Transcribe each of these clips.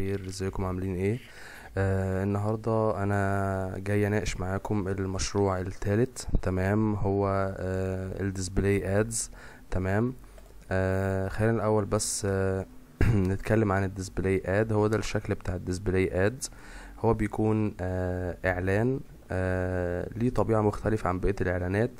الخير ازيكم عاملين ايه آه النهاردة انا جاي اناقش معاكم المشروع الثالث تمام هو آه الديسبلاي ادز تمام آه خلينا الاول بس آه نتكلم عن الديسبلاي اد هو ده الشكل بتاع الديسبلاي اد هو بيكون آه اعلان آه ليه طبيعة مختلفة عن بقية الاعلانات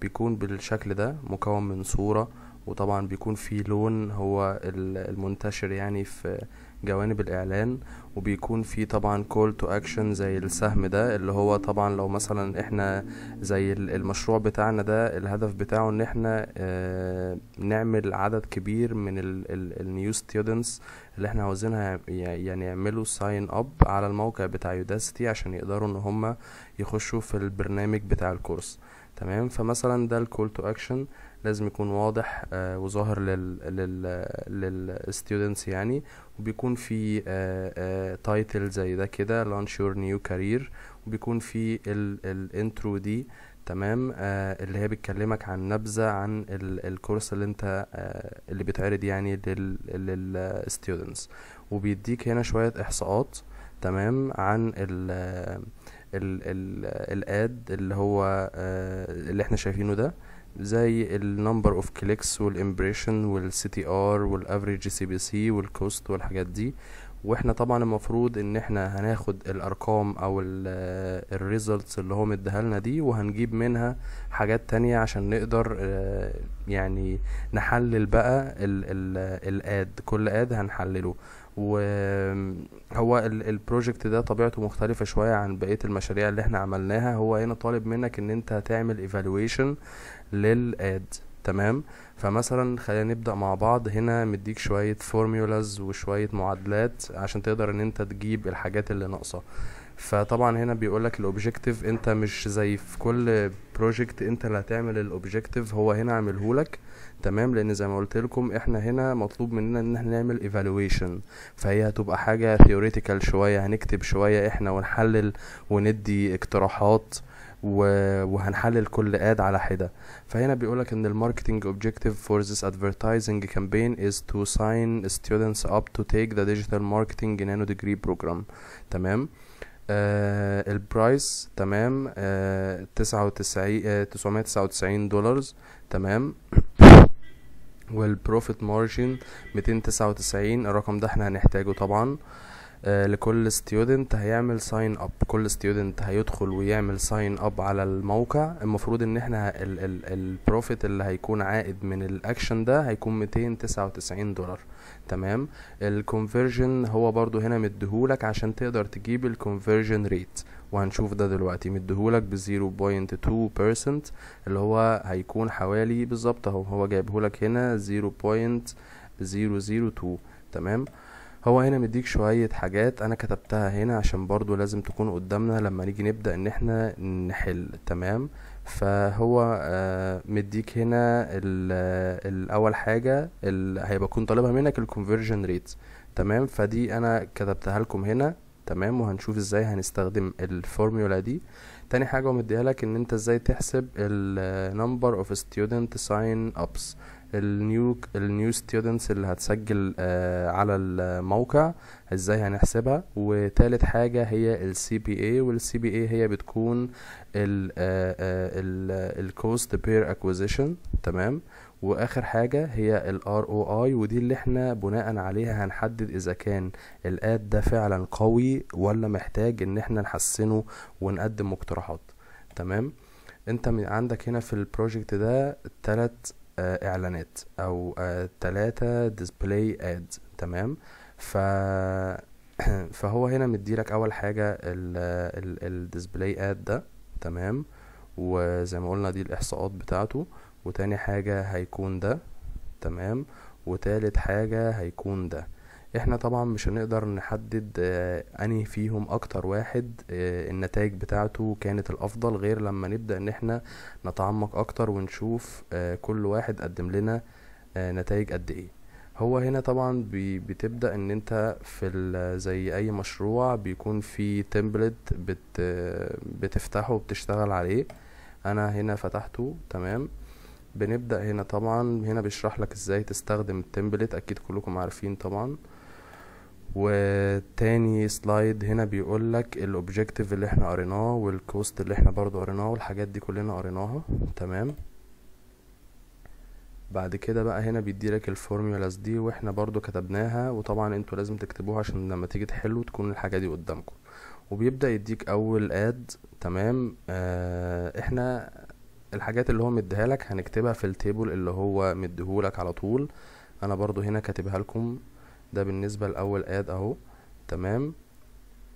بيكون بالشكل ده مكون من صورة وطبعا بيكون فيه لون هو المنتشر يعني في جوانب الاعلان وبيكون في طبعا كول تو اكشن زي السهم ده اللي هو طبعا لو مثلا احنا زي المشروع بتاعنا ده الهدف بتاعه ان احنا آه، نعمل عدد كبير من النيو ستودنتس اللي احنا عاوزينها يعني يعملوا ساين اب على الموقع بتاع يوداستي عشان يقدروا ان هم يخشوا في البرنامج بتاع الكورس تمام فمثلا ده الكول تو اكشن لازم يكون واضح وظاهر لل لل للستودنتس يعني وبيكون في تايتل زي ده كده launch your new career وبيكون في الانترو دي تمام آه اللي هي بتكلمك عن نبذة عن الكورس اللي انت آه اللي بيتعرض يعني للستودنتس وبيديك هنا شوية احصاءات تمام عن ال الاد اللي هو آه اللي احنا شايفينه ده زي النمبر اوف كليكس والامبريشن والسي تي ار والافريج سي بي سي والكوست والحاجات دي واحنا طبعا المفروض ان احنا هناخد الارقام او الريزلتس آه، اللي هو مديها لنا دي وهنجيب منها حاجات تانية عشان نقدر آه، يعني نحلل بقى الاد كل اد هنحلله وهو البروجكت ده طبيعته مختلفة شوية عن بقية المشاريع اللي احنا عملناها هو هنا طالب منك ان انت تعمل evaluation للاد تمام فمثلا خلينا نبدا مع بعض هنا مديك شويه فورمولاز وشويه معادلات عشان تقدر ان انت تجيب الحاجات اللي ناقصه فطبعا هنا بيقول لك الاوبجكتيف انت مش زي في كل بروجكت انت اللي هتعمل الاوبجكتيف هو هنا لك تمام لان زي ما قلت لكم احنا هنا مطلوب مننا ان احنا نعمل ايفالويشن فهي هتبقى حاجه ثيوريتيكال شويه هنكتب شويه احنا ونحلل وندي اقتراحات وهنحلل كل اد على حده فهنا بيقولك ان الماركتنج اوبجكتيف فور ذس ادفرتايزنج كامبين از تو ساين ستودنتس اب تو تيك ذا ديجيتال ماركتينج نانو ديجري بروجرام تمام آه البرايس تمام آه وتسعين تسعة وتسعين دولار آه، تمام والبروفيت مارجن ميتين تسعة وتسعين الرقم ده احنا هنحتاجه طبعا آه آه، لكل ستيودنت هيعمل ساين اب كل ستيودنت هيدخل ويعمل ساين اب على الموقع المفروض ان احنا البروفيت اللي هيكون عائد من الاكشن ده هيكون 299 دولار تمام الكونفرجن هو برضو هنا مديهولك عشان تقدر تجيب الكونفرجن ريت وهنشوف ده دلوقتي مديهولك ب 0.2% اللي هو هيكون حوالي بالظبط اهو هو جايبهولك هنا 0.002 تمام هو هنا مديك شوية حاجات انا كتبتها هنا عشان برضو لازم تكون قدامنا لما نيجي نبدأ ان احنا نحل تمام فهو آه، مديك هنا الاول حاجة هيبقى كون طالبها منك الكونفرجن ريت تمام فدي انا كتبتها لكم هنا تمام وهنشوف ازاي هنستخدم الفورميولا دي تاني حاجة ومديها لك ان انت ازاي تحسب ال آه، number of student sign ups النيو النيو ستودنتس اللي هتسجل آه، على الموقع ازاي هنحسبها وتالت حاجة هي السي بي اي والسي بي اي هي بتكون الكوست بير اكوزيشن تمام واخر حاجة هي الار او اي ودي اللي احنا بناء عليها هنحدد اذا كان الاد ده فعلا قوي ولا محتاج ان احنا نحسنه ونقدم مقترحات تمام انت عندك هنا في البروجكت ده تلات آه، اعلانات او ثلاثة ديسبلاي اد تمام ف فهو هنا مديلك اول حاجة الديسبلاي اد ده تمام وزي ما قلنا دي الاحصاءات بتاعته وتاني حاجة هيكون ده تمام وتالت حاجة هيكون ده احنا طبعا مش هنقدر نحدد آه، انهي فيهم اكتر واحد آه، النتائج بتاعته كانت الافضل غير لما نبدا ان احنا نتعمق اكتر ونشوف آه، كل واحد قدم لنا نتائج قد ايه هو هنا طبعا بي بتبدا ان انت في زي اي مشروع بيكون في تمبلت بت بتفتحه وبتشتغل عليه انا هنا فتحته تمام بنبدا هنا طبعا هنا بيشرح لك ازاي تستخدم التمبلت اكيد كلكم عارفين طبعا وتاني سلايد هنا بيقولك الاوبجكتيف اللي احنا قريناه والكوست اللي احنا برضو قريناه والحاجات دي كلنا قريناها تمام بعد كده بقى هنا بيديلك الفورميولاز دي واحنا برضو كتبناها وطبعا انتوا لازم تكتبوها عشان لما تيجي تحلوا تكون الحاجة دي قدامكم وبيبدأ يديك اول اد تمام اه احنا الحاجات اللي هو مديها لك هنكتبها في التيبل اللي هو مديهولك على طول انا برضو هنا كاتبها لكم ده بالنسبة لأول اد اهو تمام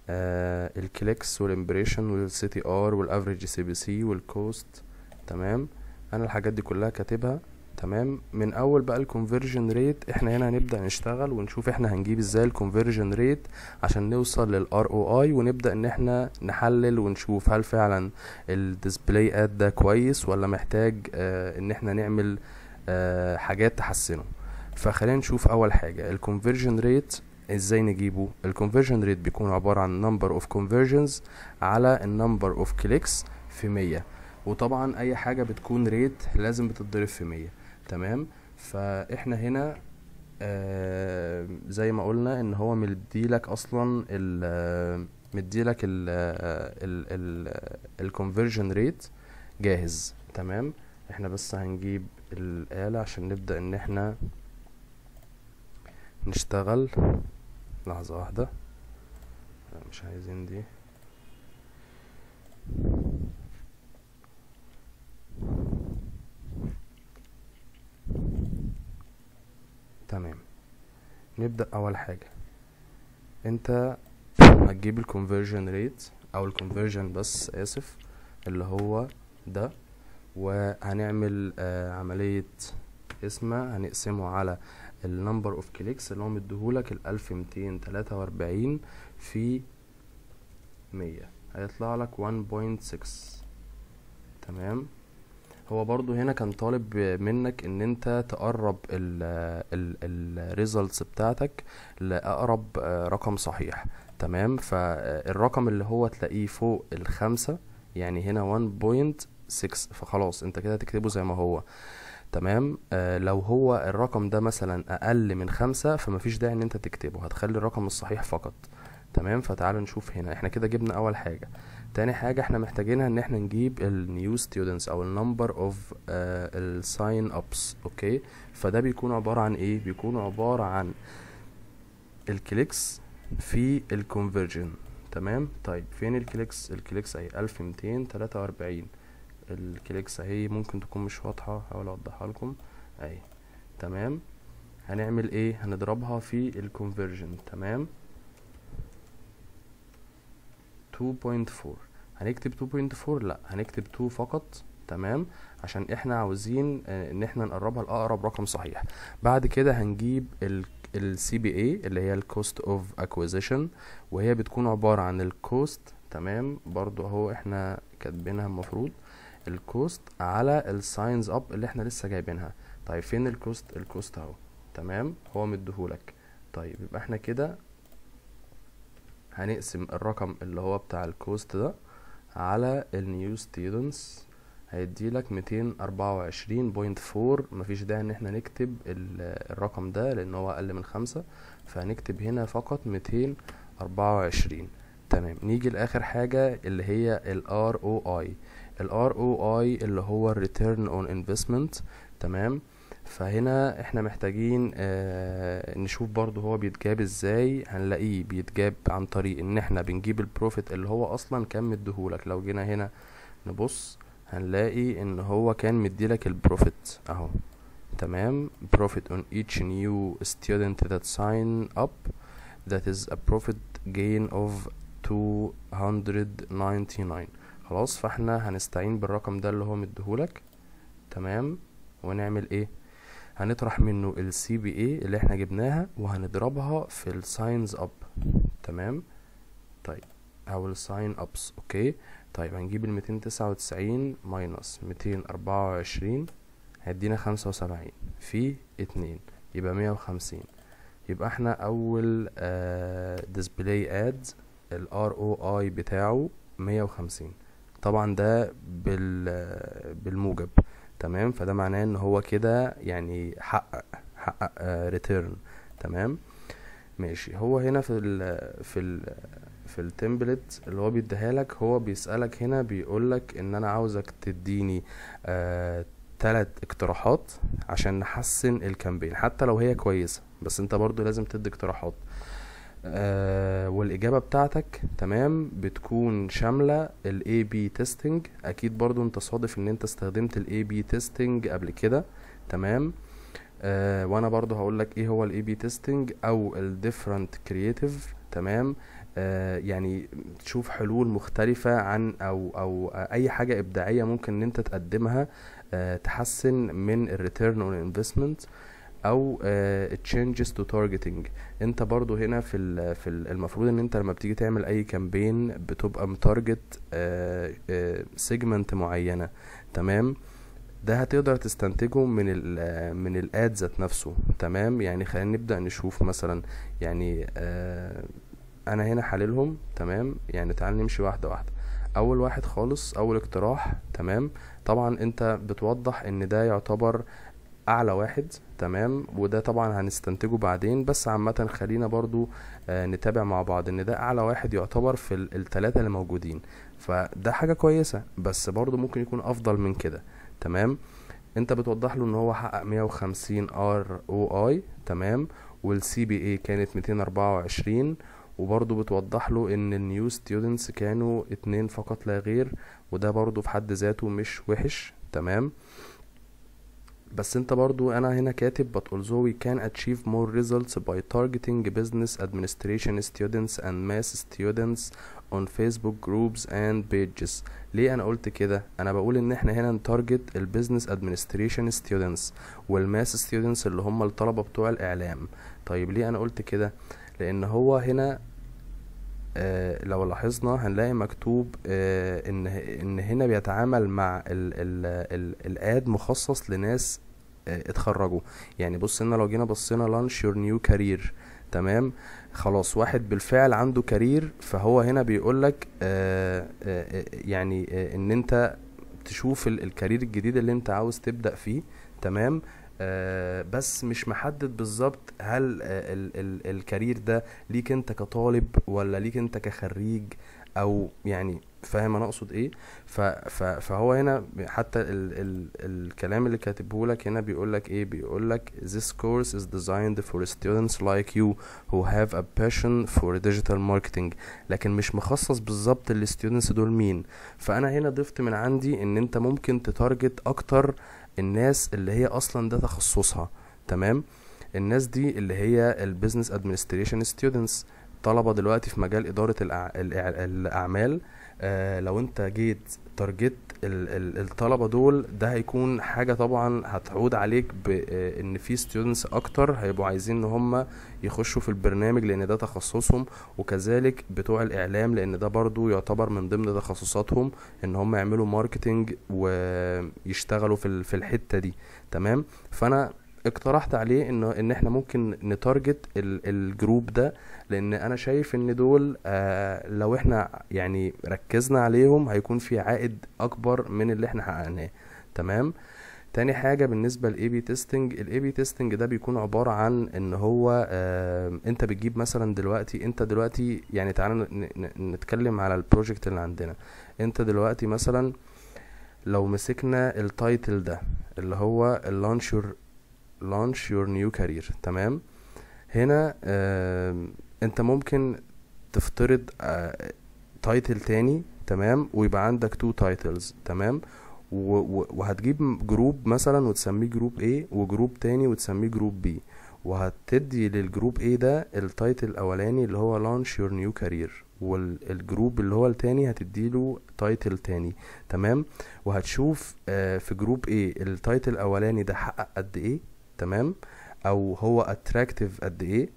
آه الكليكس والامبريشن والسي تي ار والافريج سي بي سي والكوست تمام انا الحاجات دي كلها كاتبها تمام من اول بقى الكونفرجن ريت احنا هنا هنبدا نشتغل ونشوف احنا هنجيب ازاي الكونفرجن ريت عشان نوصل للار او اي ونبدا ان احنا نحلل ونشوف هل فعلا الديسبلاي اد ده كويس ولا محتاج آه ان احنا نعمل آه حاجات تحسنه فخلينا نشوف اول حاجه الكونفرجن ريت ازاي نجيبه الكونفرجن ريت بيكون عباره عن نمبر اوف conversions على النمبر اوف كليكس في 100 وطبعا اي حاجه بتكون ريت لازم بتتضرب في 100 تمام فاحنا هنا آه زي ما قلنا ان هو مديلك اصلا ال آه، مديلك ال آه، الكونفرجن ريت آه، جاهز تمام احنا بس هنجيب الاله عشان نبدا ان احنا نشتغل لحظة واحدة لا مش عايزين دي تمام نبدأ أول حاجة انت هتجيب الكونفرجن ريت او الكونفرجن بس اسف اللي هو ده وهنعمل آه عملية القسمه هنقسمه على النمبر اوف كليكس اللي هو مديهولك ال 1243 في 100 هيطلع لك 1.6 تمام هو برضو هنا كان طالب منك ان انت تقرب الريزلتس بتاعتك لاقرب آه، رقم صحيح تمام فالرقم اللي هو تلاقيه فوق الخمسة يعني هنا 1.6 فخلاص انت كده تكتبه زي ما هو تمام آه لو هو الرقم ده مثلا اقل من خمسة فمفيش داعي ان انت تكتبه هتخلي الرقم الصحيح فقط تمام فتعال نشوف هنا احنا كده جبنا اول حاجة تاني حاجة احنا محتاجينها ان احنا نجيب النيو ستودنتس او of اوف الساين ابس اوكي فده بيكون عبارة عن ايه بيكون عبارة عن الكليكس في الكونفرجن تمام طيب فين الكليكس الكليكس اهي 1243 الكليكس اهي ممكن تكون مش واضحه هحاول اوضحها لكم اهي تمام هنعمل ايه هنضربها في الكونفرجن تمام 2.4 هنكتب 2.4 لا هنكتب 2 فقط تمام عشان احنا عاوزين آه، ان احنا نقربها لاقرب رقم صحيح بعد كده هنجيب السي بي اي اللي هي الكوست اوف اكويزيشن وهي بتكون عباره عن الكوست تمام برضو اهو احنا كاتبينها المفروض الكوست على الساينز اب اللي احنا لسه جايبينها طيب فين الكوست الكوست اهو تمام هو مديهولك طيب يبقى احنا كده هنقسم الرقم اللي هو بتاع الكوست ده على النيو ستودنتس هيديلك ميتين اربعة وعشرين بوينت فور مفيش داعي ان احنا نكتب الرقم ده لان هو اقل من خمسة فهنكتب هنا فقط ميتين اربعة وعشرين تمام نيجي لاخر حاجة اللي هي ال اي ال ROI اللي هو Return on Investment تمام فهنا احنا محتاجين آه نشوف برضو هو بيتجاب ازاي هنلاقيه بيتجاب عن طريق ان احنا بنجيب البروفيت اللي هو اصلا كان مديهولك لو جينا هنا نبص هنلاقي ان هو كان مديلك البروفيت اهو تمام profit on each new student that sign up that is a profit gain of 299 خلاص فاحنا هنستعين بالرقم ده اللي هو مديهولك تمام ونعمل ايه هنطرح منه ال CBA اللي احنا جبناها وهنضربها في ال signs up تمام طيب او ال sign ups اوكي طيب هنجيب ال 299 ماينس 224 هيدينا 75 في 2 يبقى 150 يبقى احنا اول آه display ad ال ROI بتاعه 150 طبعا ده بال بالموجب تمام فده معناه ان هو كده يعني حقق حقق ريتيرن آه، تمام ماشي هو هنا في الـ في الـ في التمبلت اللي هو بيديها لك هو بيسألك هنا بيقولك ان انا عاوزك تديني آه اقتراحات عشان نحسن الكامبين حتى لو هي كويسة بس انت برضو لازم تدي اقتراحات آه، والاجابه بتاعتك تمام بتكون شامله الاي بي تيستنج اكيد برضو انت صادف ان انت استخدمت الاي بي تيستنج قبل كده تمام آه وانا برضو هقولك ايه هو الاي بي تيستنج او الديفرنت كرييتيف تمام آه يعني تشوف حلول مختلفة عن أو أو أي حاجة إبداعية ممكن إن أنت تقدمها آه تحسن من الريتيرن اون انفستمنت او تشينجز تو تارجتنج انت برضو هنا في ال في ال المفروض ان انت لما بتيجي تعمل اي كامبين بتبقى متارجت آه، سيجمنت آه، معينه تمام ده هتقدر تستنتجه من ال من الاد ذات نفسه تمام يعني خلينا نبدا نشوف مثلا يعني آه انا هنا حللهم تمام يعني تعال نمشي واحده واحده اول واحد خالص اول اقتراح تمام طبعا انت بتوضح ان ده يعتبر اعلى واحد تمام وده طبعا هنستنتجه بعدين بس عامة خلينا برضو آه، نتابع مع بعض ان ده اعلى واحد يعتبر في التلاتة اللي موجودين فده حاجة كويسة بس برضو ممكن يكون افضل من كده تمام انت بتوضح له ان هو حقق 150 ار او اي تمام والسي بي اي كانت 224 وبرضه بتوضح له ان النيو ستودنتس كانوا اتنين فقط لا غير وده برضه في حد ذاته مش وحش تمام بس انت برضو انا هنا كاتب but although we can achieve more results by targeting business administration students and math students on facebook groups and pages ليه انا قلت كده انا بقول ان احنا هنا نتارجت البيزنس administration students والماس students اللي هم الطلبة بتوع الاعلام طيب ليه انا قلت كده لان هو هنا آه، لو لاحظنا هنلاقي مكتوب آه، ان ان هنا بيتعامل مع الاد مخصص لناس آه، اتخرجوا يعني بص هنا لو جينا بصينا لانش يور نيو كارير تمام خلاص واحد بالفعل عنده كارير فهو هنا بيقول لك يعني ان انت تشوف الكارير الجديد اللي انت عاوز تبدا فيه تمام آه، بس مش محدد بالظبط هل آه، ال ال الكارير ده ليك انت كطالب ولا ليك انت كخريج او يعني فاهم انا اقصد ايه فهو هنا حتى ال ال الكلام اللي كاتبه لك هنا بيقول لك ايه بيقول لك this course is designed for students like you who have a passion for digital marketing لكن مش مخصص بالظبط الستودنتس دول مين فانا هنا ضفت من عندي ان انت ممكن تتارجت اكتر آه الناس اللي هي اصلا ده تخصصها تمام الناس دي اللي هي البيزنس ادمنستريشن ستودنتس طلبه دلوقتي في مجال اداره الاعمال آه لو انت جيت تارجت الطلبه دول ده هيكون حاجه طبعا هتعود عليك بان آه، في ستودنتس اكتر هيبقوا عايزين ان هم يخشوا في البرنامج لان ده تخصصهم وكذلك بتوع الاعلام لان ده برضو يعتبر من ضمن تخصصاتهم ان هم يعملوا ماركتنج ويشتغلوا في الحته دي تمام فانا اقترحت عليه انه ان احنا ممكن نتارجت الجروب ده لان انا شايف ان دول آه لو احنا يعني ركزنا عليهم هيكون في عائد اكبر من اللي احنا حققناه تمام تاني حاجه بالنسبه للاي بي تيستنج الاي بي تيستنج ده بيكون عباره عن ان هو آه انت بتجيب مثلا دلوقتي انت دلوقتي يعني تعالى نتكلم على البروجكت اللي عندنا انت دلوقتي مثلا لو مسكنا التايتل ده اللي هو اللانشر launch your new career تمام هنا آه انت ممكن تفترض تايتل آه تاني تمام ويبقى عندك تو تايتلز تمام وهتجيب جروب مثلا وتسميه جروب A وجروب تاني وتسميه جروب B وهتدي للجروب A ده التايتل الاولاني اللي هو launch your new career والجروب اللي هو التاني هتديله تايتل تاني تمام وهتشوف آه، في جروب A التايتل الاولاني ده حقق قد ايه تمام او هو اتراكتيف قد ايه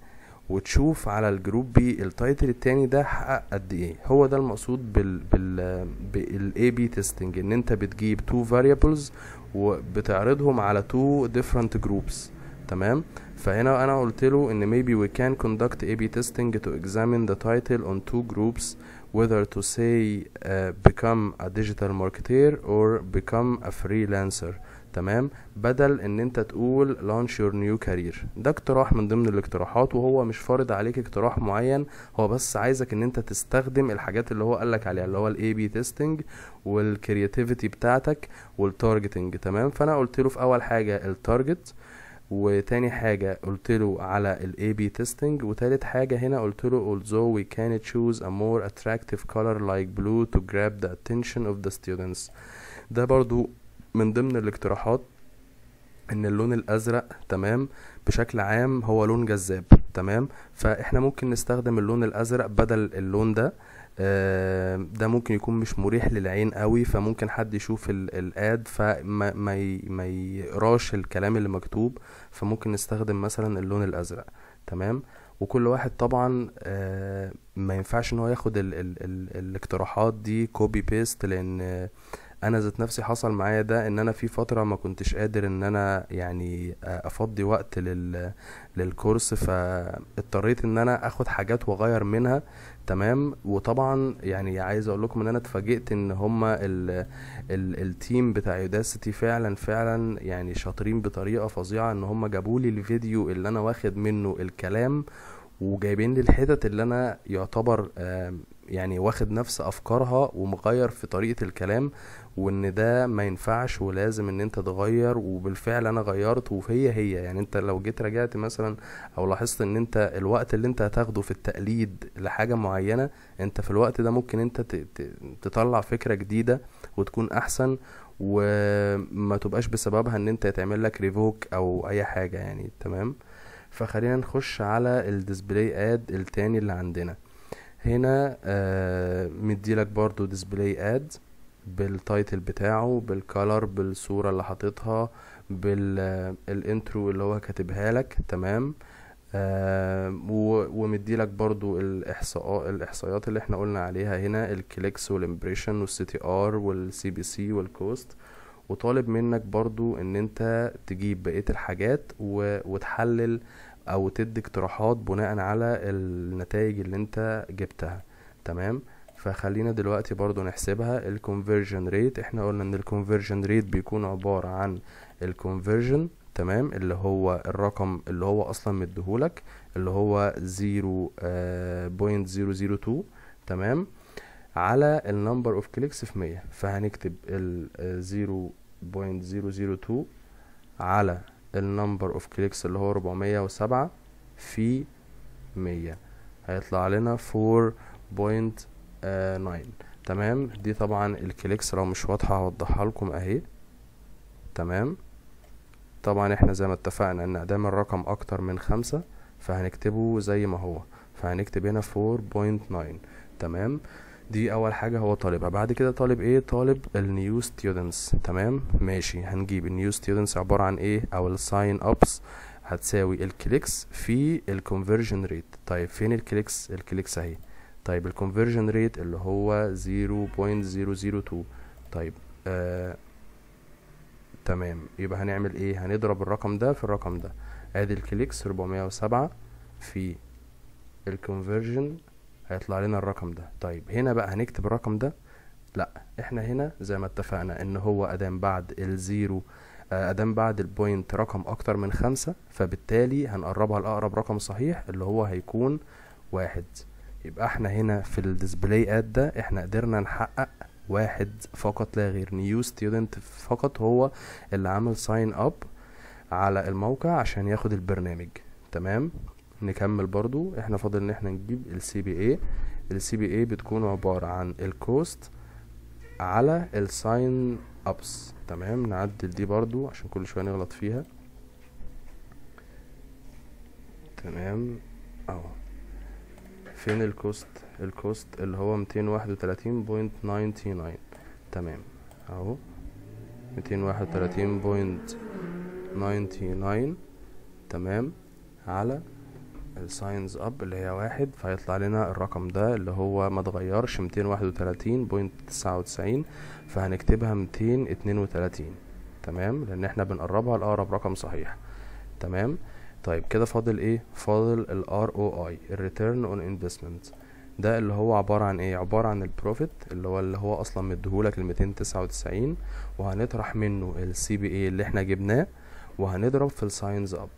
وتشوف على الجروب بي التايتل التاني ده حقق قد ايه هو ده المقصود بال بال بالاي بي تيستنج ان انت بتجيب تو variables وبتعرضهم على تو different groups تمام فهنا انا قلت له ان maybe we can conduct A/B testing to examine the title on two groups whether to say uh, become a digital marketer or become a freelancer تمام بدل ان انت تقول launch your new career ده اقتراح من ضمن الاقتراحات وهو مش فارض عليك اقتراح معين هو بس عايزك ان انت تستخدم الحاجات اللي هو قالك عليها اللي هو الاي بي تيستنج والكرياتيفيتي بتاعتك والتارجتنج تمام فانا قلت له في اول حاجه التارجت وتاني حاجة قلت له على ال بي testing وتالت حاجة هنا قلت له although we can choose a more attractive color like blue to grab the attention of the students ده برضو من ضمن الاقتراحات ان اللون الازرق تمام بشكل عام هو لون جذاب تمام فاحنا ممكن نستخدم اللون الازرق بدل اللون ده آه، ده ممكن يكون مش مريح للعين قوي فممكن حد يشوف الاد فما ما يقراش الكلام اللي مكتوب فممكن نستخدم مثلا اللون الازرق تمام وكل واحد طبعا آه، ما ينفعش ان هو ياخد الاقتراحات دي كوبي بيست لان انا ذات نفسي حصل معايا ده ان انا في فتره ما كنتش قادر ان انا يعني آه، افضي وقت لل للكورس فاضطريت ان انا اخد حاجات واغير منها تمام وطبعا يعني عايز اقول لكم ان انا اتفاجئت ان هما ال ال التيم بتاع يوداسيتي فعلا فعلا يعني شاطرين بطريقه فظيعه ان هما جابولي الفيديو اللي انا واخد منه الكلام وجايبين لي الحتت اللي انا يعتبر يعني واخد نفس افكارها ومغير في طريقه الكلام وان ده ما ينفعش ولازم ان انت تغير وبالفعل انا غيرت وهي هي يعني انت لو جيت راجعت مثلا او لاحظت ان انت الوقت اللي انت هتاخده في التقليد لحاجة معينة انت في الوقت ده ممكن انت تطلع فكرة جديدة وتكون احسن وما تبقاش بسببها ان انت تعمل لك ريفوك او اي حاجة يعني تمام فخلينا نخش على الديسبلاي اد التاني اللي عندنا هنا آه مديلك برضو ديسبلاي اد بالتايتل بتاعه بالكالر بالصوره اللي حاططها بالانترو اللي هو كاتبها لك تمام آه ومديلك برضو الاحصاء الاحصائيات اللي احنا قلنا عليها هنا الكليكس والامبريشن والسي تي ار والسي بي سي والكوست وطالب منك برضو ان انت تجيب بقيه الحاجات وتحلل او تدي اقتراحات بناء على النتائج اللي انت جبتها تمام فخلينا دلوقتي برضو نحسبها الكونفرجن ريت احنا قلنا ان الكونفرجن ريت بيكون عبارة عن الكونفرجن تمام اللي هو الرقم اللي هو اصلا مديهولك اللي هو 0.002 آه، تمام على النمبر اوف كليكس في 100 فهنكتب ال 0.002 آه، على النمبر اوف كليكس اللي هو 407 في 100 هيطلع لنا 4 آه، تمام دي طبعا الكليكس لو مش واضحة هوضحها لكم اهي تمام طبعا احنا زي ما اتفقنا ان دايما الرقم اكتر من خمسة فهنكتبه زي ما هو فهنكتب هنا 4.9 تمام دي اول حاجه هو طالبها بعد كده طالب ايه طالب النيو ستودنتس تمام ماشي هنجيب النيو ستودنتس عباره عن ايه او الساين ابس هتساوي الكليكس في الكونفرجن ريت طيب فين الكليكس الكليكس اهي طيب الكونفرجن ريت اللي هو 0.002 طيب آه تمام يبقى هنعمل ايه هنضرب الرقم ده في الرقم ده ادي الكليكس 407 في الكونفرجن هيطلع لنا الرقم ده طيب هنا بقى هنكتب الرقم ده لا احنا هنا زي ما اتفقنا ان هو ادام بعد الزيرو آه، ادام بعد البوينت رقم اكتر من خمسة فبالتالي هنقربها لاقرب رقم صحيح اللي هو هيكون واحد يبقى احنا هنا في الديسبلاي اد ده احنا قدرنا نحقق واحد فقط لا غير نيو ستودنت فقط هو اللي عمل ساين اب على الموقع عشان ياخد البرنامج تمام نكمل برضو احنا فاضل ان احنا نجيب السي بي اي السي بي اي بتكون عبارة عن الكوست على الساين ابس تمام نعدل دي برضو عشان كل شوية نغلط فيها تمام اهو فين الكوست الكوست اللي هو ميتين واحد وتلاتين بوينت ناينتي ناين تمام اهو ميتين واحد وتلاتين بوينت ناينتي ناين تمام على الساينز اب اللي هي واحد فهيطلع لنا الرقم ده اللي هو ما تغيرش ميتين واحد وتلاتين بوينت تسعة وتسعين فهنكتبها ميتين اتنين وتلاتين تمام لان احنا بنقربها لاقرب رقم صحيح تمام طيب كده فاضل ايه فاضل ال ROI ال Return on Investment ده اللي هو عبارة عن ايه عبارة عن البروفيت اللي هو اللي هو اصلا مديهولك ال 299 وهنطرح منه ال CBA اللي احنا جبناه وهنضرب في الساينز اب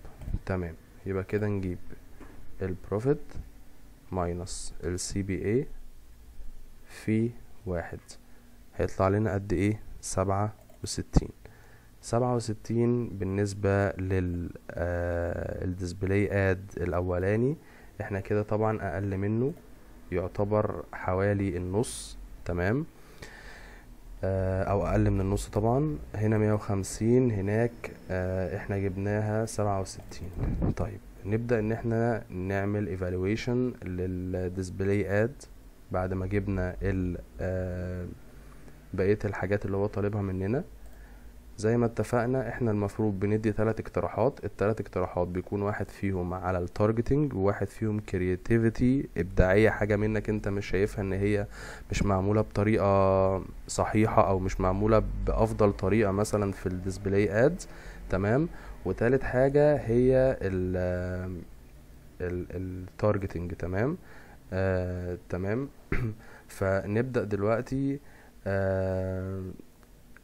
تمام يبقى كده نجيب البروفيت ماينس ال CBA في واحد هيطلع لنا قد ايه سبعة وستين سبعة وستين بالنسبة للديسبلاي آه، اد الأولاني احنا كده طبعا أقل منه يعتبر حوالي النص تمام آه، او اقل من النص طبعا هنا مية وخمسين هناك آه، احنا جبناها سبعة وستين طيب نبدا ان احنا نعمل evaluation للديسبلاي اد بعد ما جبنا بقيه الحاجات اللي هو طالبها مننا زي ما اتفقنا احنا المفروض بندي ثلاث اقتراحات الثلاث اقتراحات بيكون واحد فيهم على التارجتنج وواحد فيهم كرياتيفيتي ابداعيه حاجه منك انت مش شايفها ان هي مش معموله بطريقه صحيحه او مش معموله بافضل طريقه مثلا في الديسبلاي ادز تمام وتالت حاجه هي ال التارجتنج تمام آه، تمام فنبدا دلوقتي آه،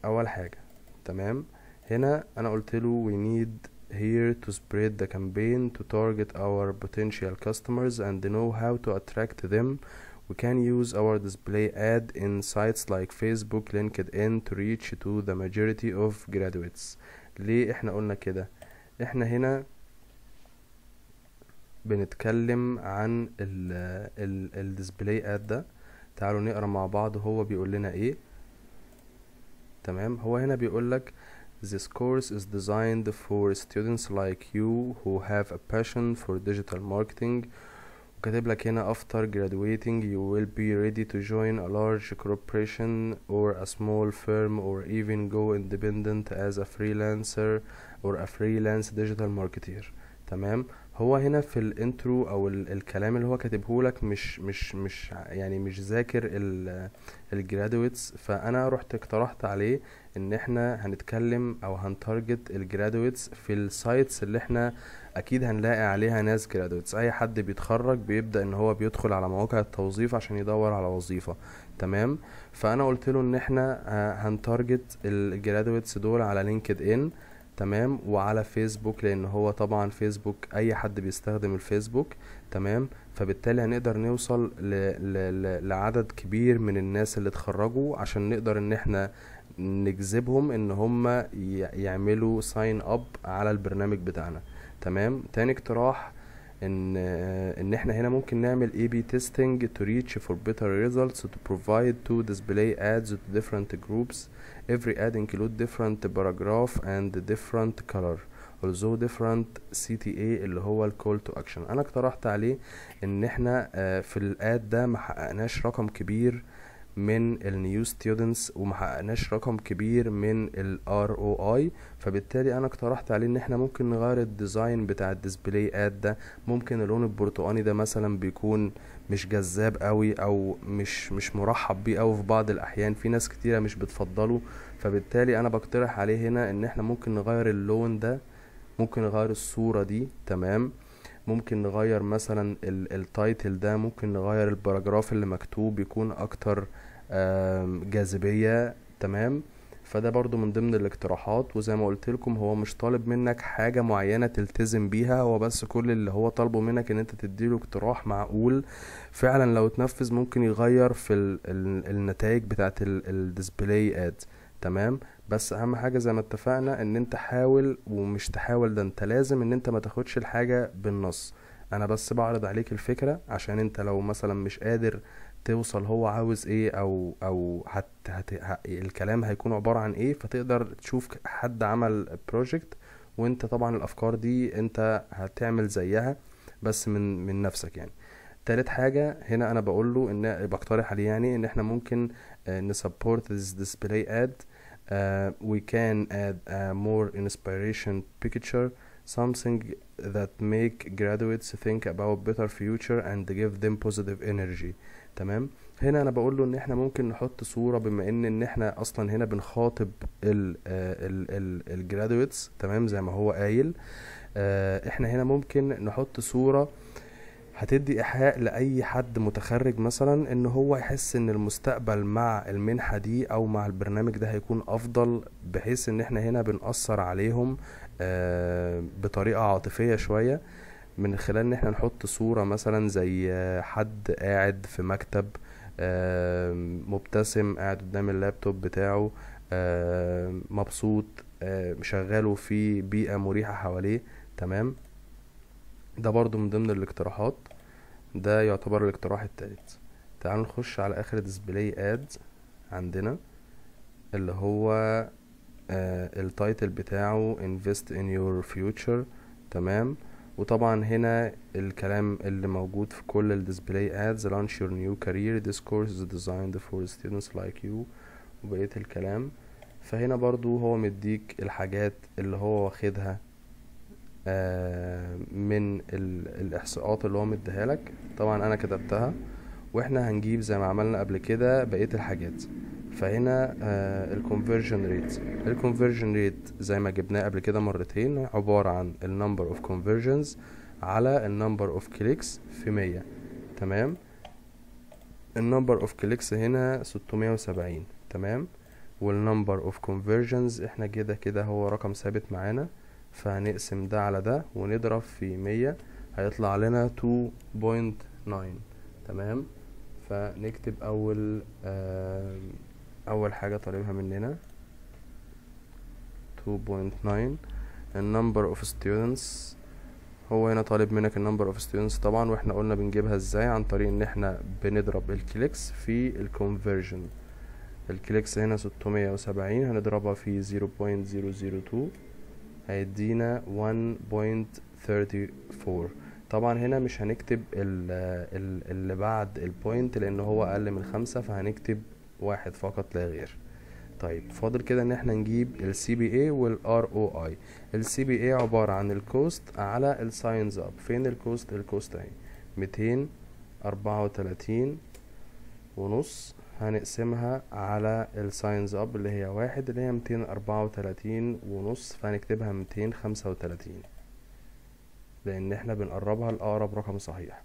اول حاجه تمام هنا انا قلت له we need here to spread the campaign to target our potential customers and know how to attract them we can use our display ad in sites like Facebook LinkedIn to reach to the majority of graduates ليه احنا قلنا كده احنا هنا بنتكلم عن الديسبلاي اد ده تعالوا نقرا مع بعض هو بيقول لنا ايه تمام هو هنا بيقول لك This course is designed for students like you who have a passion for digital marketing وكاتب لك هنا after graduating you will be ready to join a large corporation or a small firm or even go independent as a freelancer or a freelance digital marketer تمام هو هنا في الانترو او الكلام اللي هو كاتبه لك مش مش مش يعني مش ذاكر الجرادويتس فانا رحت اقترحت عليه ان احنا هنتكلم او هنتارجت الجرادويتس في السايتس اللي احنا اكيد هنلاقي عليها ناس جرادويتس اي حد بيتخرج بيبدا ان هو بيدخل على مواقع التوظيف عشان يدور على وظيفه تمام فانا قلت له ان احنا آه، هنتارجت الجرادويتس دول على لينكد ان تمام وعلى فيسبوك لان هو طبعا فيسبوك اي حد بيستخدم الفيسبوك تمام فبالتالي هنقدر نوصل ل... ل... لعدد كبير من الناس اللي اتخرجوا عشان نقدر ان احنا نجذبهم ان هم يعملوا ساين اب على البرنامج بتاعنا تمام تاني اقتراح ان ان احنا هنا ممكن نعمل اي بي تيستنج تو ريتش فور بيتر ريزلتس تو بروفايد تو ديسبلاي ادز تو ديفرنت جروبس Every ad include different paragraph and different color also different CTA اللي هو الكول تو اكشن انا اقترحت عليه ان احنا آه، في الاد ده ما حققناش رقم كبير من النيو ستودنتس وما حققناش رقم كبير من الار او اي فبالتالي انا اقترحت عليه ان احنا ممكن نغير الديزاين بتاع الديسبلاي اد ده ممكن اللون البرتقاني ده مثلا بيكون مش جذاب قوي او مش مش مرحب بيه قوي في بعض الاحيان في ناس كتيره مش بتفضله فبالتالي انا بقترح عليه هنا ان احنا ممكن نغير اللون ده ممكن نغير الصوره دي تمام ممكن نغير مثلا التايتل ده ممكن نغير الباراجراف اللي مكتوب يكون اكتر جاذبيه تمام فده برضو من ضمن الاقتراحات وزي ما قلت لكم هو مش طالب منك حاجة معينة تلتزم بيها هو بس كل اللي هو طالبه منك ان انت تديله اقتراح معقول فعلا لو اتنفذ ممكن يغير في الـ الـ النتائج بتاعت الديسبلاي اد تمام بس اهم حاجه زي ما اتفقنا ان انت حاول ومش تحاول ده انت لازم ان انت ما تاخدش الحاجه بالنص انا بس بعرض عليك الفكره عشان انت لو مثلا مش قادر توصل هو عاوز ايه او او هت هت الكلام هيكون عباره عن ايه فتقدر تشوف حد عمل بروجكت وانت طبعا الافكار دي انت هتعمل زيها بس من من نفسك يعني تالت حاجة هنا أنا بقول له إن بقترح عليه يعني إن إحنا ممكن آه، نسبورت this display ad uh, we can add a more inspiration picture something that make graduates think about better future and give them positive energy uh, تمام هنا انا بقول له ان احنا ممكن نحط صوره بما ان ان احنا اصلا هنا بنخاطب الجرادويتس آه، تمام زي ما هو قايل آه، احنا هنا ممكن نحط صوره هتدي ايحاء لاي حد متخرج مثلا ان هو يحس ان المستقبل مع المنحه دي او مع البرنامج ده هيكون افضل بحيث ان احنا هنا بنأثر عليهم آه، بطريقه عاطفيه شويه من خلال ان احنا نحط صورة مثلا زي آه، حد قاعد في مكتب مبتسم قاعد قدام اللابتوب بتاعه مبسوط شغاله في بيئة مريحة حواليه تمام ده برضو من ضمن الاقتراحات ده يعتبر الاقتراح التالت تعالوا نخش على اخر ديسبلاي اد عندنا اللي هو آه، التايتل بتاعه invest in your future تمام وطبعا هنا الكلام اللي موجود في كل الديسبلاي ads launch your new career this course is designed for students like you وبقية الكلام فهنا برضو هو مديك الحاجات اللي هو واخدها آه من الاحصاءات اللي هو مديها لك طبعا انا كتبتها واحنا هنجيب زي ما عملنا قبل كده بقية الحاجات فهنا الكونفرجن ريت الكونفرجن ريت زي ما جبناه قبل كده مرتين عبارة عن النمبر اوف كونفرجنز على النمبر اوف كليكس في مية تمام النمبر اوف كليكس هنا ستمية وسبعين تمام والنمبر اوف كونفرجنز احنا كده كده هو رقم ثابت معانا فهنقسم ده على ده ونضرب في مية هيطلع لنا 2.9 تمام فنكتب اول آه اول حاجه طالبها مننا 2.9 النمبر of students هو هنا طالب منك النمبر of students طبعا واحنا قلنا بنجيبها ازاي عن طريق ان احنا بنضرب الكليكس في الكونفرجن الكليكس هنا 670 هنضربها في 0.002 هيدينا 1.34 طبعا هنا مش هنكتب اللي بعد البوينت لان هو اقل من خمسة فهنكتب واحد فقط لا غير طيب فاضل كده ان احنا نجيب ال CBA وال ROI ال CBA عبارة عن الكوست على ال signs up فين الكوست الكوست اهي ميتين اربعة وتلاتين ونص هنقسمها على ال signs up اللي هي واحد اللي هي ميتين اربعة ونص فهنكتبها ميتين خمسة لان احنا بنقربها لأقرب رقم صحيح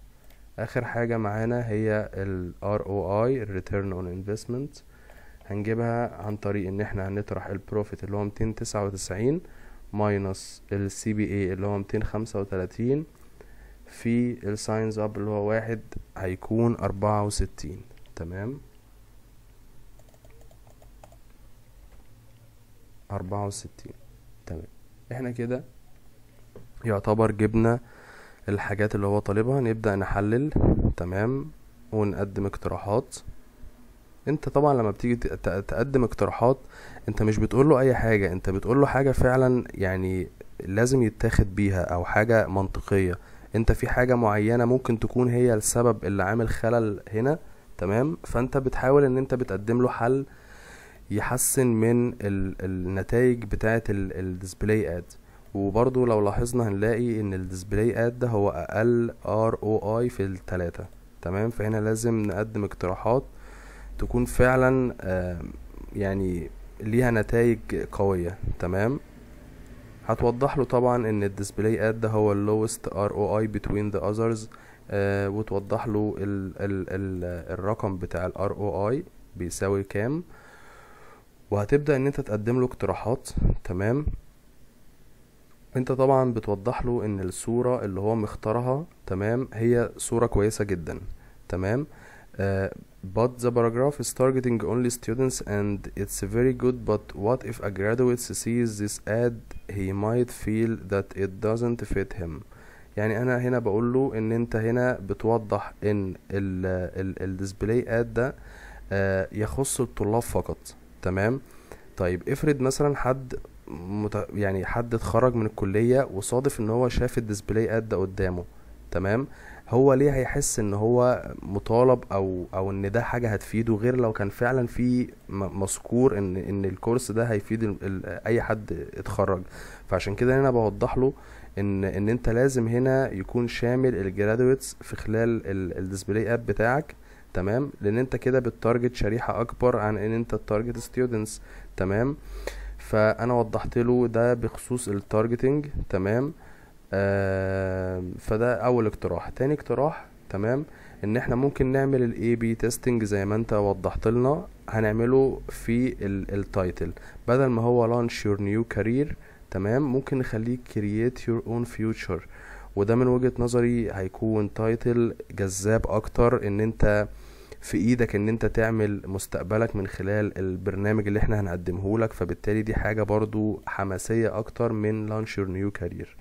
اخر حاجه معانا هي ال ROI Return on Investment هنجيبها عن طريق ان احنا هنطرح البروفيت اللي هو 299 ماينص ال CBA اللي هو 235 في الساينز اب اللي هو واحد هيكون 64 تمام 64 تمام احنا كده يعتبر جبنا الحاجات اللي هو طالبها نبدأ نحلل تمام ونقدم اقتراحات انت طبعا لما بتيجي تقدم اقتراحات انت مش بتقوله اي حاجة انت بتقوله حاجة فعلا يعني لازم يتاخد بيها او حاجة منطقية انت في حاجة معينة ممكن تكون هي السبب اللي عامل خلل هنا تمام فانت بتحاول ان انت بتقدم له حل يحسن من النتائج بتاعه الديسبلاي اد وبرضو لو لاحظنا هنلاقي ان الديسبلاي اد هو اقل ار او اي في التلاتة تمام فهنا لازم نقدم اقتراحات تكون فعلا يعني ليها نتائج قوية تمام هتوضح له طبعا ان الديسبلاي اد هو اللوست ار او اي بتوين ذا اذرز وتوضح له الـ الـ الـ الرقم بتاع الار او اي بيساوي كام وهتبدا ان انت تقدم له اقتراحات تمام انت طبعا بتوضح له ان الصورة اللي هو مختارها تمام هي صورة كويسة جدا تمام uh, but the paragraph is targeting only students and it's very good but what if a graduate sees this ad he might feel that it doesn't fit him يعني انا هنا بقول له ان انت هنا بتوضح ان ال ال ال display ad ده uh, يخص الطلاب فقط تمام طيب افرض مثلا حد مت... يعني حد اتخرج من الكلية وصادف ان هو شاف الديسبلاي اد قدامه تمام هو ليه هيحس ان هو مطالب او او ان ده حاجه هتفيده غير لو كان فعلا في مذكور ان ان الكورس ده هيفيد ال ال اي حد اتخرج فعشان كده انا بوضح له ان ان انت لازم هنا يكون شامل الجرادويتس في خلال الديسبلاي اب بتاعك تمام لان انت كده بتارجت شريحه اكبر عن ان انت تارجت ستودنتس تمام آه فانا وضحت له ده بخصوص التارجتنج تمام آه فده اول اقتراح تاني اقتراح تمام ان احنا ممكن نعمل الاي بي تيستنج زي ما انت وضحت لنا هنعمله في التايتل بدل ما هو لانش يور نيو كارير تمام ممكن نخليه كرييت يور اون فيوتشر وده من وجهة نظري هيكون تايتل جذاب اكتر ان انت في ايدك ان انت تعمل مستقبلك من خلال البرنامج اللي احنا هنقدمه لك فبالتالي دي حاجه برضو حماسيه اكتر من لانش يور نيو كارير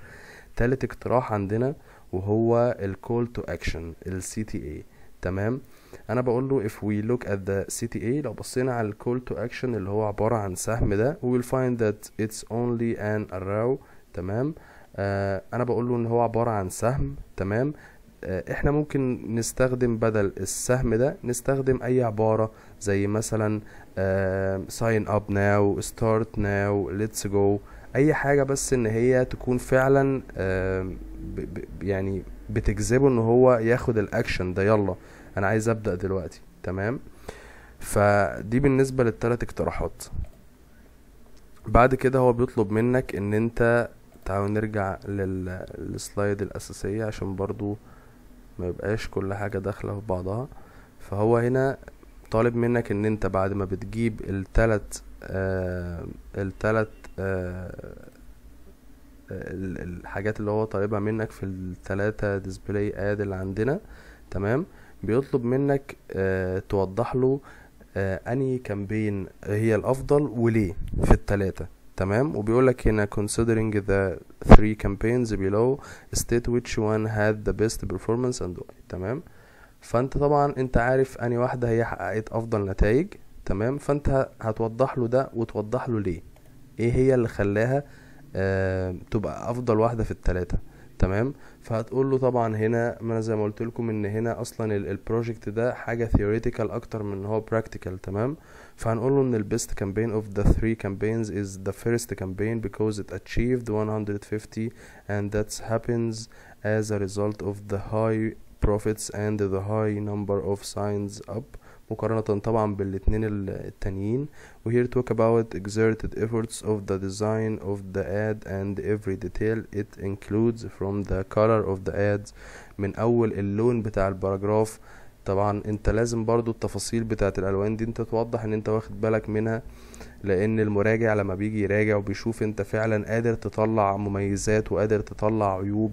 تالت اقتراح عندنا وهو الكول تو اكشن السي تي اي تمام انا بقول له if we look at the CTA لو بصينا على الكول تو اكشن اللي هو عبارة عن سهم ده we will find that it's only an arrow تمام آه انا بقول له ان هو عبارة عن سهم تمام آه، احنا ممكن نستخدم بدل السهم ده نستخدم اي عبارة زي مثلا ساين اب ناو ستارت ناو ليتس جو اي حاجة بس ان هي تكون فعلا آه، يعني بتجذبه ان هو ياخد الاكشن ده يلا انا عايز ابدأ دلوقتي تمام فدي بالنسبة للتلات اقتراحات بعد كده هو بيطلب منك ان انت تعالوا نرجع للسلايد الاساسية عشان برضو ما يبقاش كل حاجة داخلة في بعضها فهو هنا طالب منك ان انت بعد ما بتجيب التلت آه التلت آه, آه، الحاجات اللي هو طالبها منك في التلاتة ديسبلاي اد اللي عندنا تمام بيطلب منك آه توضح له آه انهي كامبين هي الافضل وليه في التلاتة تمام وبيقول لك هنا considering the three campaigns below state which one had the best performance and why تمام فانت طبعا انت عارف اني واحدة هي حققت افضل نتائج تمام فانت هتوضح له ده وتوضح له ليه ايه هي اللي خلاها آه تبقى افضل واحدة في التلاتة تمام فهتقول له طبعا هنا ما انا زي ما قلت لكم ان هنا اصلا البروجكت ده حاجه ثيوريتيكال اكتر من ان هو براكتيكال تمام فهنقول له ان البيست كامبين اوف ذا 3 campaigns از ذا فيرست كامبين because it achieved 150 and that happens as a result of the high profits and the high number of signs up مقارنة طبعا بالاتنين التانيين و here talk about exerted efforts of the design of the ad and every detail it includes from the color of the ads من أول اللون بتاع الباراجراف طبعا انت لازم برضو التفاصيل بتاعة الألوان دي انت توضح ان انت واخد بالك منها لأن المراجع لما بيجي يراجع وبيشوف انت فعلا قادر تطلع مميزات وقادر تطلع عيوب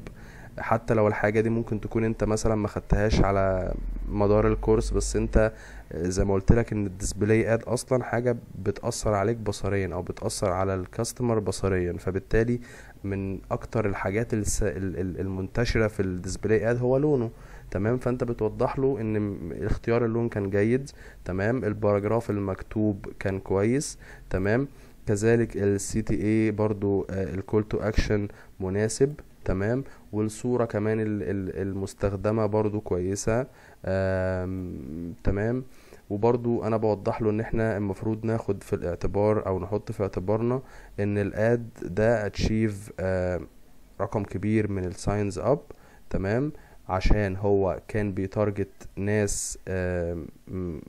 حتى لو الحاجه دي ممكن تكون انت مثلا ما خدتهاش على مدار الكورس بس انت زي ما قلت لك ان الديسبلاي اد اصلا حاجه بتاثر عليك بصريا او بتاثر على الكاستمر بصريا فبالتالي من اكتر الحاجات المنتشره في الديسبلاي اد هو لونه تمام فانت بتوضح له ان اختيار اللون كان جيد تمام الباراجراف المكتوب كان كويس تمام كذلك السي تي اي برضو الكول تو اكشن مناسب تمام والصورة كمان المستخدمة برضو كويسة تمام وبرضو انا بوضح له ان احنا المفروض ناخد في الاعتبار او نحط في اعتبارنا ان الاد ده اتشيف رقم كبير من الساينز اب تمام عشان هو كان بيتارجت ناس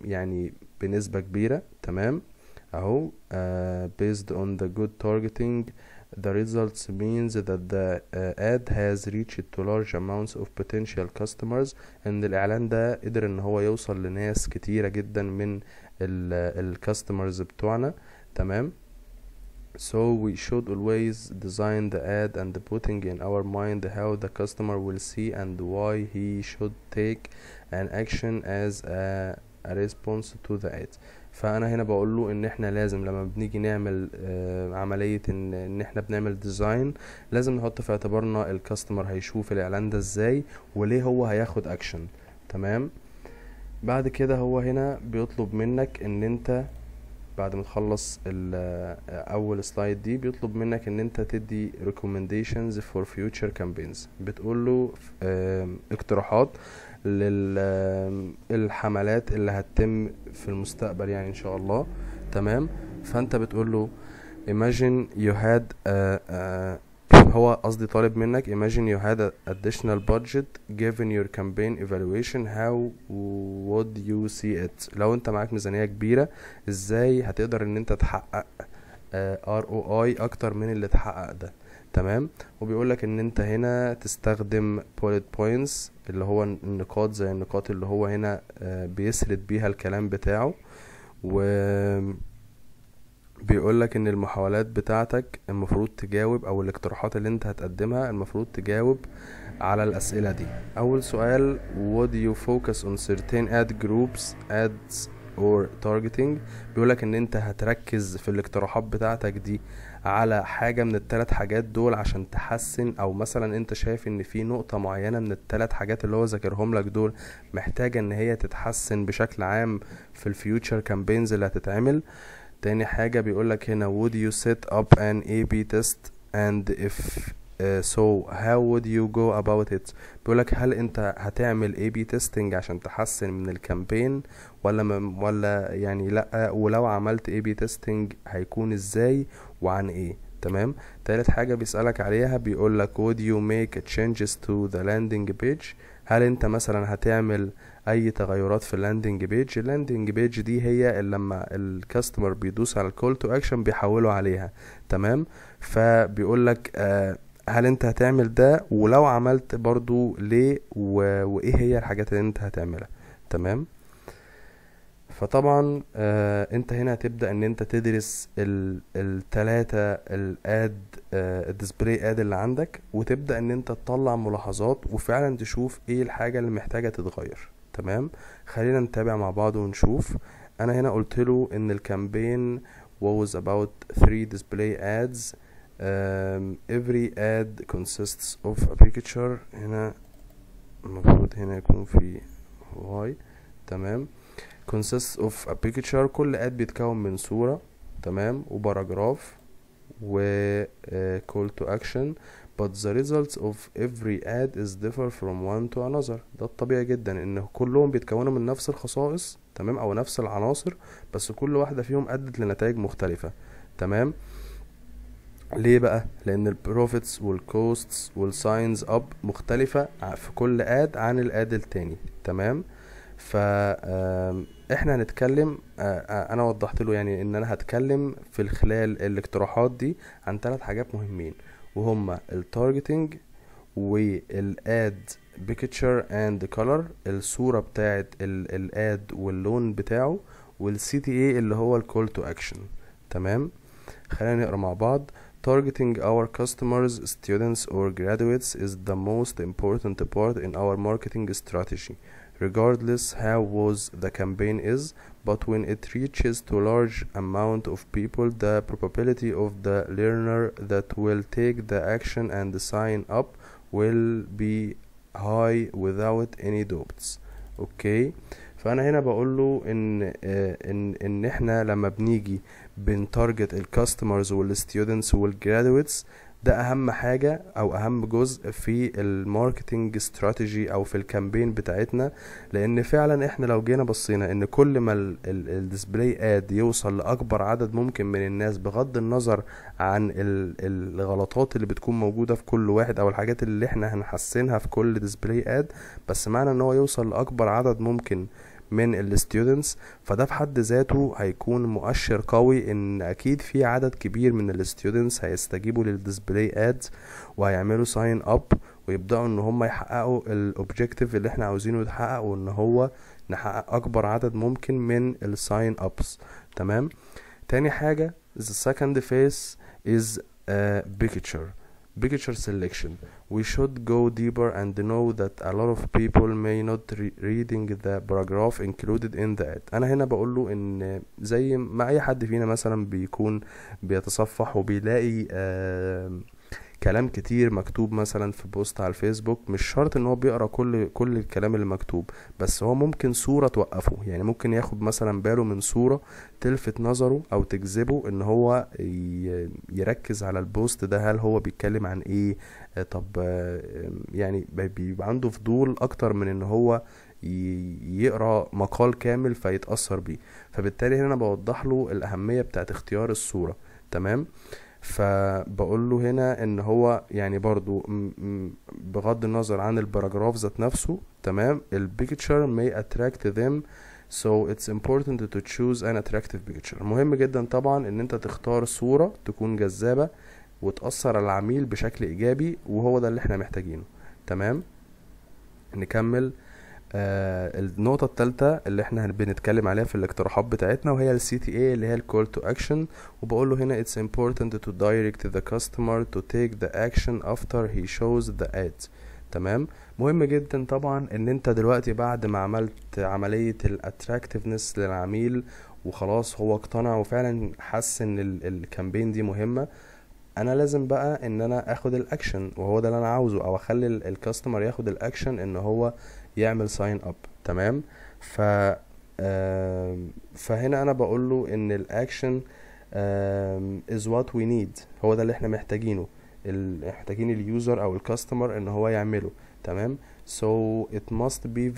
يعني بنسبة كبيرة تمام اهو آه، based on the good targeting The results means that the uh, ad has reached to large amounts of potential customers ان الاعلان ده قدر ان هو يوصل لناس كتيرة جدا من الكاستمرز بتوعنا تمام So we should always design the ad and putting in our mind how the customer will see and why he should take an action as a, a response to the ad. فانا هنا بقول له ان احنا لازم لما بنيجي نعمل آه، عمليه ان احنا بنعمل ديزاين لازم نحط في اعتبارنا الكاستمر هيشوف الاعلان ده ازاي وليه هو هياخد اكشن تمام بعد كده هو هنا بيطلب منك ان انت بعد ما تخلص آه، اول سلايد دي بيطلب منك ان انت تدي recommendations for future campaigns بتقول له آه، اقتراحات للحملات اللي هتتم في المستقبل يعني ان شاء الله تمام فانت بتقول له imagine you had a, a هو قصدي طالب منك imagine you had a additional budget given your campaign evaluation how would you see it لو انت معاك ميزانية كبيرة ازاي هتقدر ان انت تحقق ار او اي اكتر من اللي اتحقق ده تمام وبيقول لك ان انت هنا تستخدم بوليت بوينتس اللي هو النقاط زي النقاط اللي هو هنا آه، بيسرد بيها الكلام بتاعه و بيقول لك ان المحاولات بتاعتك المفروض تجاوب او الاقتراحات اللي انت هتقدمها المفروض تجاوب على الاسئله دي اول سؤال would you focus on certain ad groups ads اور تارجتنج بيقولك ان انت هتركز في الاقتراحات بتاعتك دي على حاجه من الثلاث حاجات دول عشان تحسن او مثلا انت شايف ان في نقطه معينه من الثلاث حاجات اللي هو ذاكرهم لك دول محتاجه ان هي تتحسن بشكل عام في الفيوتشر كامبينز اللي هتتعمل تاني حاجه بيقولك هنا would you set up an A/B test and if Uh, so how would you go about it بيقولك هل انت هتعمل اي بي تيستنج عشان تحسن من الكامبين ولا م... ولا يعني لا ولو عملت اي بي تيستنج هيكون ازاي وعن ايه تمام تالت حاجة بيسألك عليها بيقولك would you make changes to the landing page هل انت مثلا هتعمل اي تغيرات في اللاندنج بيج اللاندنج بيج دي هي اللي لما الكاستمر بيدوس على الكول تو اكشن بيحوله عليها تمام فبيقول لك آه هل انت هتعمل ده ولو عملت برضو ليه و... وايه هي الحاجات اللي انت هتعملها تمام فطبعا آه انت هنا هتبدا ان انت تدرس ال... التلاتة الاد آه الديسبلاي اد اللي عندك وتبدا ان انت تطلع ملاحظات وفعلا تشوف ايه الحاجه اللي محتاجه تتغير تمام خلينا نتابع مع بعض ونشوف انا هنا قلت له ان الكامبين was about three display ads um, every ad consists of a picture هنا المفروض هنا يكون في واي تمام consists of a picture كل ad بيتكون من صورة تمام وباراجراف و uh, call to action but the results of every ad is differ from one to another ده الطبيعي جدا ان كلهم بيتكونوا من نفس الخصائص تمام او نفس العناصر بس كل واحدة فيهم ادت لنتائج مختلفة تمام ليه بقى لان البروفيتس والكوستس والساينز اب مختلفه في كل اد عن الاد التاني تمام ف احنا هنتكلم انا وضحت له يعني ان انا هتكلم في خلال الاقتراحات دي عن ثلاث حاجات مهمين وهما التارجتنج والاد بيكتشر اند كولر الصوره بتاعه الاد واللون بتاعه والسي تي اي اللي هو الكول تو اكشن تمام خلينا نقرا مع بعض Targeting our customers, students or graduates is the most important part in our marketing strategy, regardless how was the campaign is, but when it reaches to large amount of people, the probability of the learner that will take the action and sign up will be high without any doubts. Okay. فانا هنا بقول له ان آه، ان ان احنا لما بنيجي بنتارجت الكاستمرز والستودنتس والجرادويتس ده اهم حاجه او اهم جزء في الماركتنج استراتيجي او في الكامبين بتاعتنا لان فعلا احنا لو جينا بصينا ان كل ما الديسبلاي اد يوصل لاكبر عدد ممكن من الناس بغض النظر عن الغلطات اللي بتكون موجوده في كل واحد او الحاجات اللي احنا هنحسنها في كل ديسبلاي اد بس معنى ان هو يوصل لاكبر عدد ممكن من الستودنتس فده في حد ذاته هيكون مؤشر قوي ان اكيد في عدد كبير من الستودنتس هيستجيبوا للديسبلاي اد وهيعملوا ساين اب ويبداوا ان هم يحققوا الاوبجكتيف اللي احنا عاوزينه يتحقق وان هو نحقق اكبر عدد ممكن من الساين ابس تمام تاني حاجه the second phase is a picture picture selection we should go deeper and know that a lot of people may not re reading the paragraph included in that ad انا هنا بقول له ان زي ما اي حد فينا مثلا بيكون بيتصفح وبيلاقي آه كلام كتير مكتوب مثلا في بوست على الفيسبوك مش شرط ان هو بيقرا كل كل الكلام اللي مكتوب بس هو ممكن صوره توقفه يعني ممكن ياخد مثلا باله من صوره تلفت نظره او تجذبه ان هو يركز على البوست ده هل هو بيتكلم عن ايه طب يعني بيبقى عنده فضول اكتر من ان هو يقرا مقال كامل فيتاثر بيه فبالتالي هنا بوضح له الاهميه بتاعت اختيار الصوره تمام آه فبقول له هنا ان هو يعني برضو بغض النظر عن الباراجراف ذات نفسه تمام البيكتشر may attract them so it's important to choose an attractive picture مهم جدا طبعا ان انت تختار صورة تكون جذابة وتأثر على العميل بشكل ايجابي وهو ده اللي احنا محتاجينه تمام نكمل آه النقطة التالتة اللي احنا بنتكلم عليها في الاقتراحات بتاعتنا وهي ال CTA اللي هي ال Call to Action وبقول له هنا it's important to direct the customer to take the action after he shows the ad تمام مهم جدا طبعا ان انت دلوقتي بعد ما عملت عملية الاتراكتفنس للعميل وخلاص هو اقتنع وفعلا حس ان الكامبين دي مهمة انا لازم بقى ان انا اخد الاكشن وهو ده اللي انا عاوزه او اخلي الكاستمر ياخد الاكشن ان هو يعمل ساين اب تمام ف فهنا انا بقول له ان الاكشن از وات وي نيد هو ده اللي احنا محتاجينه محتاجين اليوزر او الكاستمر ان هو يعمله تمام so it must be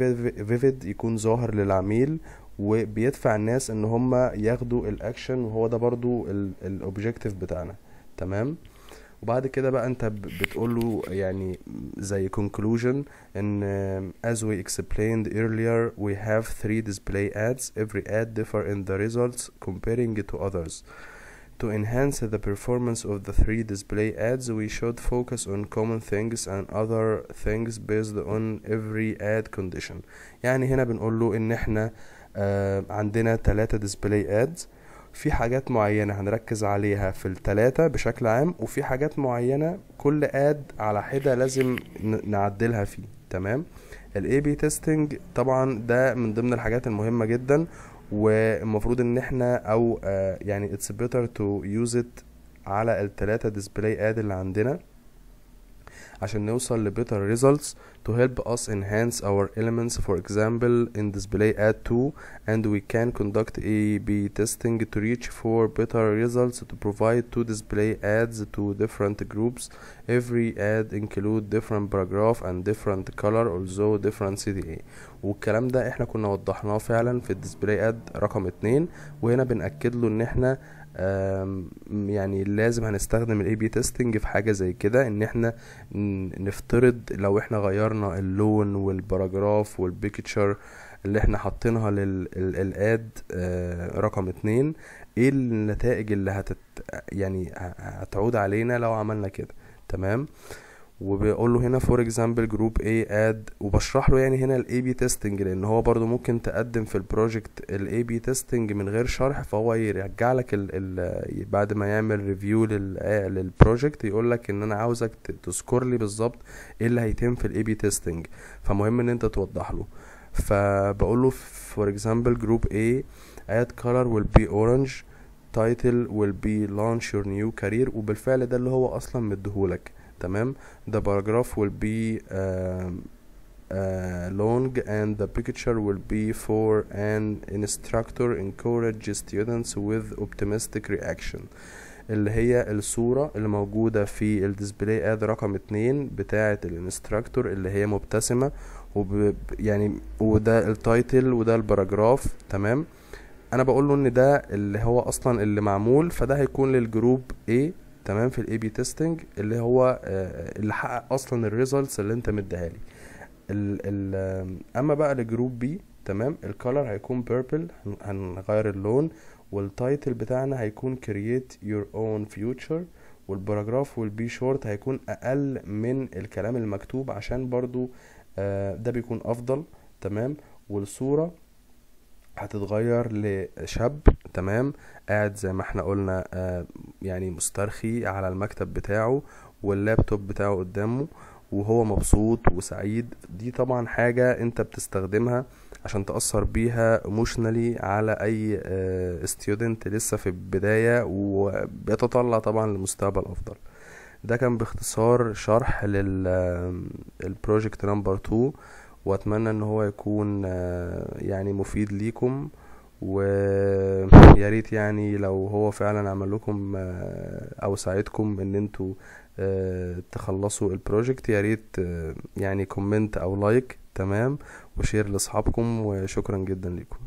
vivid يكون ظاهر للعميل وبيدفع الناس ان هم ياخدوا الاكشن وهو ده برضو الاوبجيكتيف بتاعنا تمام وبعد كده بقى انت بتقول له يعني زي conclusion ان as we explained earlier we have three display ads every ad differ in the results comparing it to others To enhance the performance of the three display ads, we should focus on common things and other things based on every ad condition. يعني هنا بنقول له ان احنا عندنا ثلاثة display ads في حاجات معينة هنركز عليها في التلاتة بشكل عام وفي حاجات معينة كل اد على حدة لازم نعدلها فيه تمام الاي بي تيستنج طبعا ده من ضمن الحاجات المهمة جدا والمفروض ان احنا او آه، يعني اتس بيتر تو يوز ات على التلاتة ديسبلاي اد اللي عندنا عشان نوصل the better results to help us enhance our elements for example in display ad two, and we can conduct A-B testing to reach for better results to provide two display ads to different groups every ad include different paragraph and different color also different CDA والكلام ده احنا كنا وضحناه فعلا في الديسبلاي اد رقم اتنين وهنا بنأكد له ان احنا يعني لازم هنستخدم الاي بي تيستنج في حاجه زي كده ان احنا نفترض لو احنا غيرنا اللون والباراجراف والبيكتشر اللي احنا حاطينها للاد آه، رقم اتنين ايه النتائج اللي هتت يعني هتعود علينا لو عملنا كده تمام وبقول له هنا فور اكزامبل جروب اي اد وبشرح له يعني هنا الاي بي تيستنج لان هو برضو ممكن تقدم في البروجكت الاي بي تيستنج من غير شرح فهو يرجع لك الـ الـ بعد ما يعمل ريفيو للبروجكت يقول لك ان انا عاوزك تذكر لي بالظبط ايه اللي هيتم في الاي بي تيستنج فمهم ان انت توضح له فبقول له فور اكزامبل جروب A add color will be orange title will be launch your new career وبالفعل ده اللي هو اصلا مديهولك تمام the paragraph will be uh, uh, long and the picture will be for an instructor encourage students with optimistic reaction اللي هي الصورة اللي موجودة في الديسبلاي اد رقم اتنين بتاعة الانستراكتور اللي هي مبتسمة وب يعني وده التايتل وده الباراجراف تمام انا بقول له ان ده اللي هو اصلا اللي معمول فده هيكون للجروب A تمام في الاي بي تيستنج اللي هو آه، اللي حقق اصلا الريزلتس اللي انت مديها لي اما بقى لجروب بي تمام الكالر هيكون بيربل هنغير اللون والتايتل بتاعنا هيكون كرييت يور اون فيوتشر والباراجراف والبي شورت هيكون اقل من الكلام المكتوب عشان برضو آه، ده بيكون افضل تمام والصورة هتتغير لشاب تمام قاعد زي ما احنا قلنا آه، يعني مسترخي على المكتب بتاعه واللابتوب بتاعه قدامه وهو مبسوط وسعيد دي طبعا حاجة انت بتستخدمها عشان تأثر بيها ايموشنالي على اي آه لسه في البداية وبيتطلع طبعا لمستقبل افضل ده كان باختصار شرح للبروجكت نمبر 2 واتمنى ان هو يكون آه، يعني مفيد ليكم ويا ريت يعني لو هو فعلا عمل لكم آه، او ساعدكم ان انتوا آه، تخلصوا البروجكت يا ريت يعني كومنت او لايك تمام وشير لاصحابكم وشكرا جدا ليكم